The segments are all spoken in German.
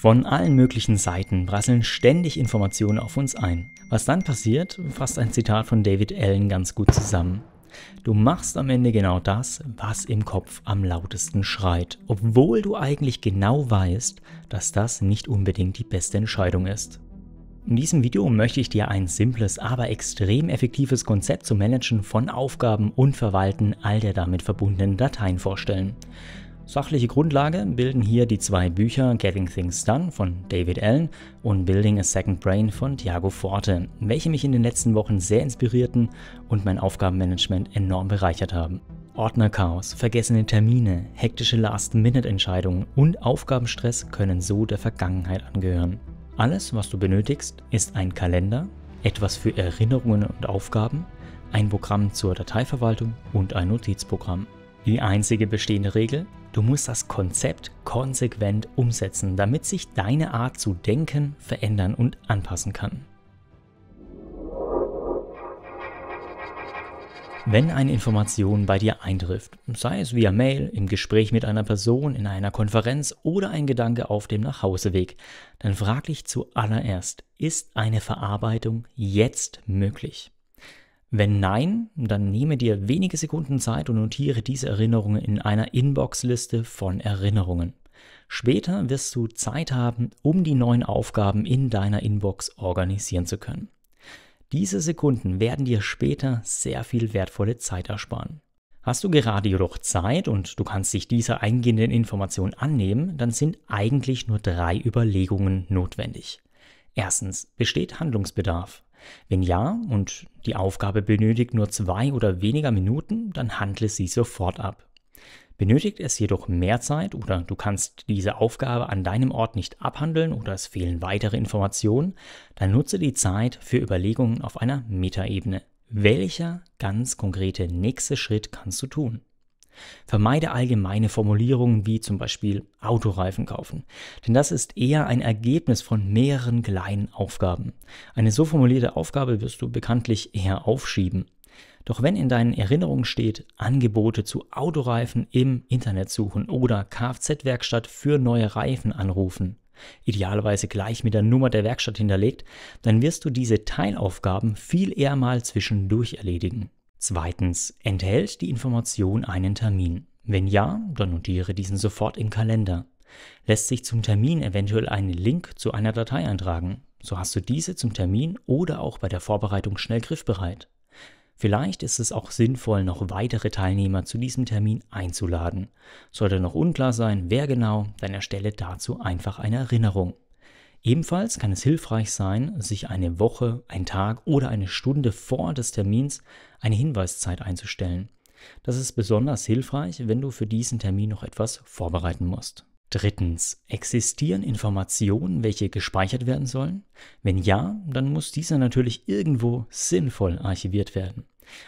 Von allen möglichen Seiten prasseln ständig Informationen auf uns ein. Was dann passiert, fasst ein Zitat von David Allen ganz gut zusammen. Du machst am Ende genau das, was im Kopf am lautesten schreit, obwohl du eigentlich genau weißt, dass das nicht unbedingt die beste Entscheidung ist. In diesem Video möchte ich dir ein simples, aber extrem effektives Konzept zum Managen von Aufgaben und Verwalten all der damit verbundenen Dateien vorstellen. Sachliche Grundlage bilden hier die zwei Bücher Getting Things Done von David Allen und Building a Second Brain von Thiago Forte, welche mich in den letzten Wochen sehr inspirierten und mein Aufgabenmanagement enorm bereichert haben. Ordnerchaos, vergessene Termine, hektische Last-Minute-Entscheidungen und Aufgabenstress können so der Vergangenheit angehören. Alles, was du benötigst, ist ein Kalender, etwas für Erinnerungen und Aufgaben, ein Programm zur Dateiverwaltung und ein Notizprogramm. Die einzige bestehende Regel, Du musst das Konzept konsequent umsetzen, damit sich deine Art zu denken, verändern und anpassen kann. Wenn eine Information bei dir eintrifft, sei es via Mail, im Gespräch mit einer Person, in einer Konferenz oder ein Gedanke auf dem Nachhauseweg, dann frag dich zuallererst, ist eine Verarbeitung jetzt möglich? Wenn nein, dann nehme dir wenige Sekunden Zeit und notiere diese Erinnerungen in einer Inbox-Liste von Erinnerungen. Später wirst du Zeit haben, um die neuen Aufgaben in deiner Inbox organisieren zu können. Diese Sekunden werden dir später sehr viel wertvolle Zeit ersparen. Hast du gerade jedoch Zeit und du kannst dich dieser eingehenden Information annehmen, dann sind eigentlich nur drei Überlegungen notwendig. Erstens, besteht Handlungsbedarf? Wenn ja und die Aufgabe benötigt nur zwei oder weniger Minuten, dann handle sie sofort ab. Benötigt es jedoch mehr Zeit oder du kannst diese Aufgabe an deinem Ort nicht abhandeln oder es fehlen weitere Informationen, dann nutze die Zeit für Überlegungen auf einer Metaebene. Welcher ganz konkrete nächste Schritt kannst du tun? Vermeide allgemeine Formulierungen wie zum Beispiel Autoreifen kaufen, denn das ist eher ein Ergebnis von mehreren kleinen Aufgaben. Eine so formulierte Aufgabe wirst du bekanntlich eher aufschieben. Doch wenn in deinen Erinnerungen steht, Angebote zu Autoreifen im Internet suchen oder Kfz-Werkstatt für neue Reifen anrufen, idealerweise gleich mit der Nummer der Werkstatt hinterlegt, dann wirst du diese Teilaufgaben viel eher mal zwischendurch erledigen. Zweitens, enthält die Information einen Termin? Wenn ja, dann notiere diesen sofort im Kalender. Lässt sich zum Termin eventuell einen Link zu einer Datei eintragen, so hast du diese zum Termin oder auch bei der Vorbereitung schnell griffbereit. Vielleicht ist es auch sinnvoll, noch weitere Teilnehmer zu diesem Termin einzuladen. Sollte noch unklar sein, wer genau, dann erstelle dazu einfach eine Erinnerung. Ebenfalls kann es hilfreich sein, sich eine Woche, einen Tag oder eine Stunde vor des Termins eine Hinweiszeit einzustellen. Das ist besonders hilfreich, wenn du für diesen Termin noch etwas vorbereiten musst. Drittens, existieren Informationen, welche gespeichert werden sollen? Wenn ja, dann muss diese natürlich irgendwo sinnvoll archiviert werden.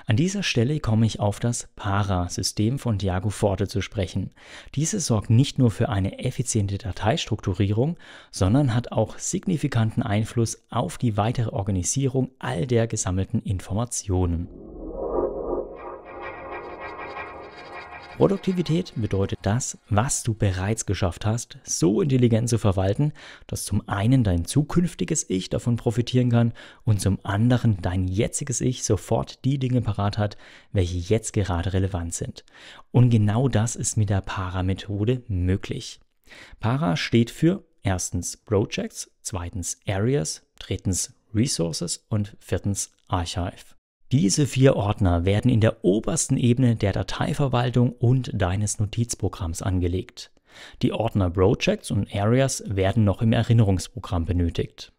An dieser Stelle komme ich auf das Para-System von Diago Forte zu sprechen. Dieses sorgt nicht nur für eine effiziente Dateistrukturierung, sondern hat auch signifikanten Einfluss auf die weitere Organisierung all der gesammelten Informationen. Produktivität bedeutet das, was du bereits geschafft hast, so intelligent zu verwalten, dass zum einen dein zukünftiges Ich davon profitieren kann und zum anderen dein jetziges Ich sofort die Dinge parat hat, welche jetzt gerade relevant sind. Und genau das ist mit der Para-Methode möglich. Para steht für erstens Projects, zweitens Areas, drittens Resources und viertens Archive. Diese vier Ordner werden in der obersten Ebene der Dateiverwaltung und deines Notizprogramms angelegt. Die Ordner Projects und Areas werden noch im Erinnerungsprogramm benötigt.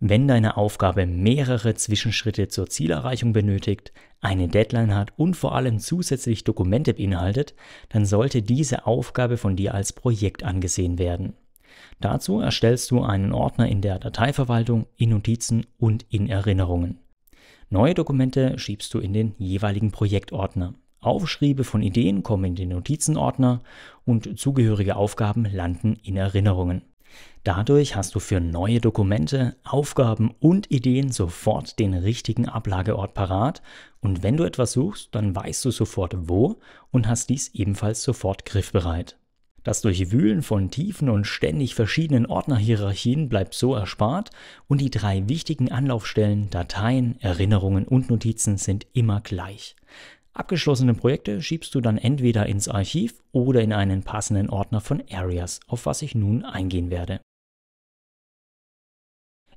Wenn deine Aufgabe mehrere Zwischenschritte zur Zielerreichung benötigt, eine Deadline hat und vor allem zusätzlich Dokumente beinhaltet, dann sollte diese Aufgabe von dir als Projekt angesehen werden. Dazu erstellst du einen Ordner in der Dateiverwaltung, in Notizen und in Erinnerungen. Neue Dokumente schiebst du in den jeweiligen Projektordner. Aufschriebe von Ideen kommen in den Notizenordner und zugehörige Aufgaben landen in Erinnerungen. Dadurch hast du für neue Dokumente, Aufgaben und Ideen sofort den richtigen Ablageort parat und wenn du etwas suchst, dann weißt du sofort wo und hast dies ebenfalls sofort griffbereit. Das Durchwühlen von tiefen und ständig verschiedenen Ordnerhierarchien bleibt so erspart und die drei wichtigen Anlaufstellen Dateien, Erinnerungen und Notizen sind immer gleich. Abgeschlossene Projekte schiebst du dann entweder ins Archiv oder in einen passenden Ordner von Areas, auf was ich nun eingehen werde.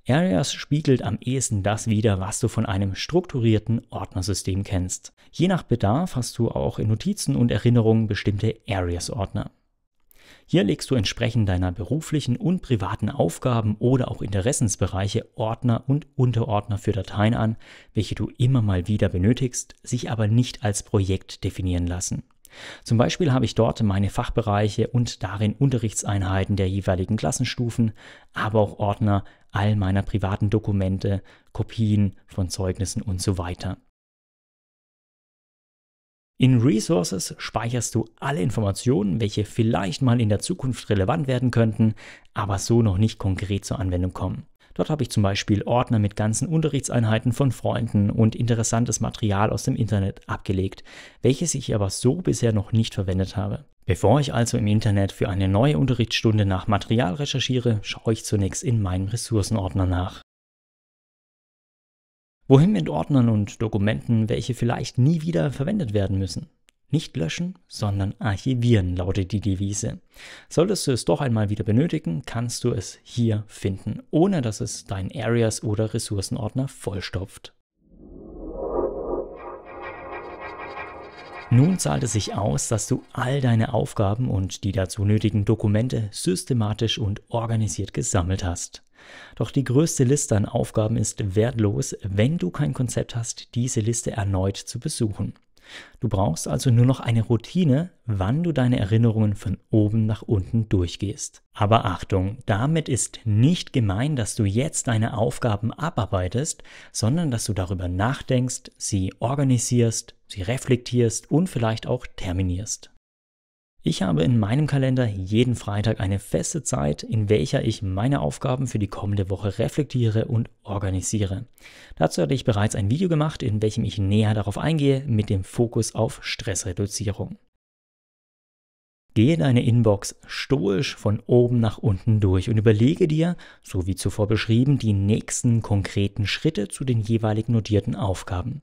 Areas spiegelt am ehesten das wider, was du von einem strukturierten Ordnersystem kennst. Je nach Bedarf hast du auch in Notizen und Erinnerungen bestimmte Areas-Ordner. Hier legst du entsprechend deiner beruflichen und privaten Aufgaben oder auch Interessensbereiche Ordner und Unterordner für Dateien an, welche du immer mal wieder benötigst, sich aber nicht als Projekt definieren lassen. Zum Beispiel habe ich dort meine Fachbereiche und darin Unterrichtseinheiten der jeweiligen Klassenstufen, aber auch Ordner all meiner privaten Dokumente, Kopien von Zeugnissen und so weiter. In Resources speicherst du alle Informationen, welche vielleicht mal in der Zukunft relevant werden könnten, aber so noch nicht konkret zur Anwendung kommen. Dort habe ich zum Beispiel Ordner mit ganzen Unterrichtseinheiten von Freunden und interessantes Material aus dem Internet abgelegt, welches ich aber so bisher noch nicht verwendet habe. Bevor ich also im Internet für eine neue Unterrichtsstunde nach Material recherchiere, schaue ich zunächst in meinem Ressourcenordner nach. Wohin mit Ordnern und Dokumenten, welche vielleicht nie wieder verwendet werden müssen? Nicht löschen, sondern archivieren lautet die Devise. Solltest du es doch einmal wieder benötigen, kannst du es hier finden, ohne dass es deinen Areas oder Ressourcenordner vollstopft. Nun zahlt es sich aus, dass du all deine Aufgaben und die dazu nötigen Dokumente systematisch und organisiert gesammelt hast. Doch die größte Liste an Aufgaben ist wertlos, wenn du kein Konzept hast, diese Liste erneut zu besuchen. Du brauchst also nur noch eine Routine, wann du deine Erinnerungen von oben nach unten durchgehst. Aber Achtung, damit ist nicht gemeint, dass du jetzt deine Aufgaben abarbeitest, sondern dass du darüber nachdenkst, sie organisierst, sie reflektierst und vielleicht auch terminierst. Ich habe in meinem Kalender jeden Freitag eine feste Zeit, in welcher ich meine Aufgaben für die kommende Woche reflektiere und organisiere. Dazu hatte ich bereits ein Video gemacht, in welchem ich näher darauf eingehe, mit dem Fokus auf Stressreduzierung. Gehe deine Inbox stoisch von oben nach unten durch und überlege dir, so wie zuvor beschrieben, die nächsten konkreten Schritte zu den jeweilig notierten Aufgaben.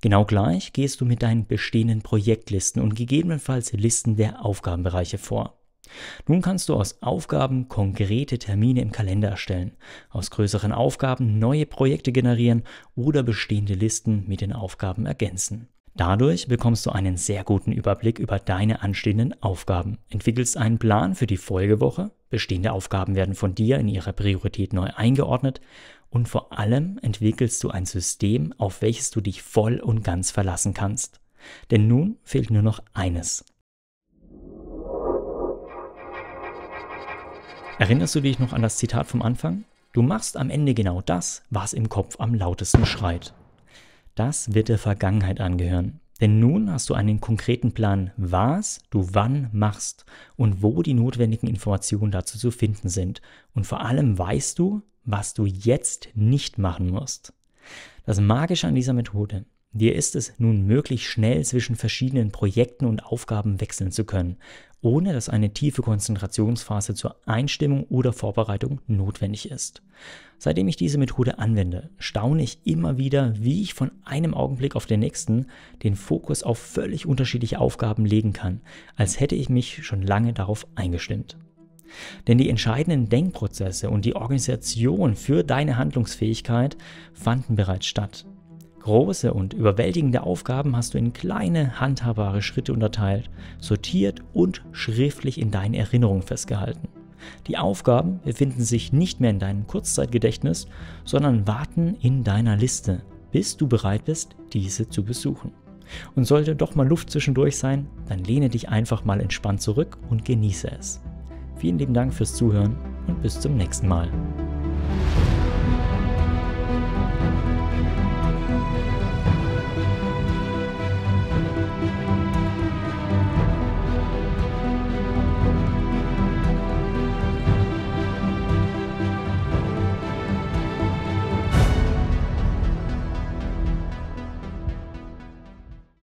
Genau gleich gehst du mit deinen bestehenden Projektlisten und gegebenenfalls Listen der Aufgabenbereiche vor. Nun kannst du aus Aufgaben konkrete Termine im Kalender erstellen, aus größeren Aufgaben neue Projekte generieren oder bestehende Listen mit den Aufgaben ergänzen. Dadurch bekommst du einen sehr guten Überblick über deine anstehenden Aufgaben, entwickelst einen Plan für die Folgewoche, bestehende Aufgaben werden von dir in ihrer Priorität neu eingeordnet und vor allem entwickelst du ein System, auf welches du dich voll und ganz verlassen kannst. Denn nun fehlt nur noch eines. Erinnerst du dich noch an das Zitat vom Anfang? Du machst am Ende genau das, was im Kopf am lautesten schreit. Das wird der Vergangenheit angehören. Denn nun hast du einen konkreten Plan, was du wann machst und wo die notwendigen Informationen dazu zu finden sind. Und vor allem weißt du, was du jetzt nicht machen musst. Das Magische an dieser Methode Dir ist es nun möglich, schnell zwischen verschiedenen Projekten und Aufgaben wechseln zu können, ohne dass eine tiefe Konzentrationsphase zur Einstimmung oder Vorbereitung notwendig ist. Seitdem ich diese Methode anwende, staune ich immer wieder, wie ich von einem Augenblick auf den nächsten den Fokus auf völlig unterschiedliche Aufgaben legen kann, als hätte ich mich schon lange darauf eingestimmt. Denn die entscheidenden Denkprozesse und die Organisation für deine Handlungsfähigkeit fanden bereits statt Große und überwältigende Aufgaben hast du in kleine, handhabbare Schritte unterteilt, sortiert und schriftlich in deinen Erinnerungen festgehalten. Die Aufgaben befinden sich nicht mehr in deinem Kurzzeitgedächtnis, sondern warten in deiner Liste, bis du bereit bist, diese zu besuchen. Und sollte doch mal Luft zwischendurch sein, dann lehne dich einfach mal entspannt zurück und genieße es. Vielen lieben Dank fürs Zuhören und bis zum nächsten Mal.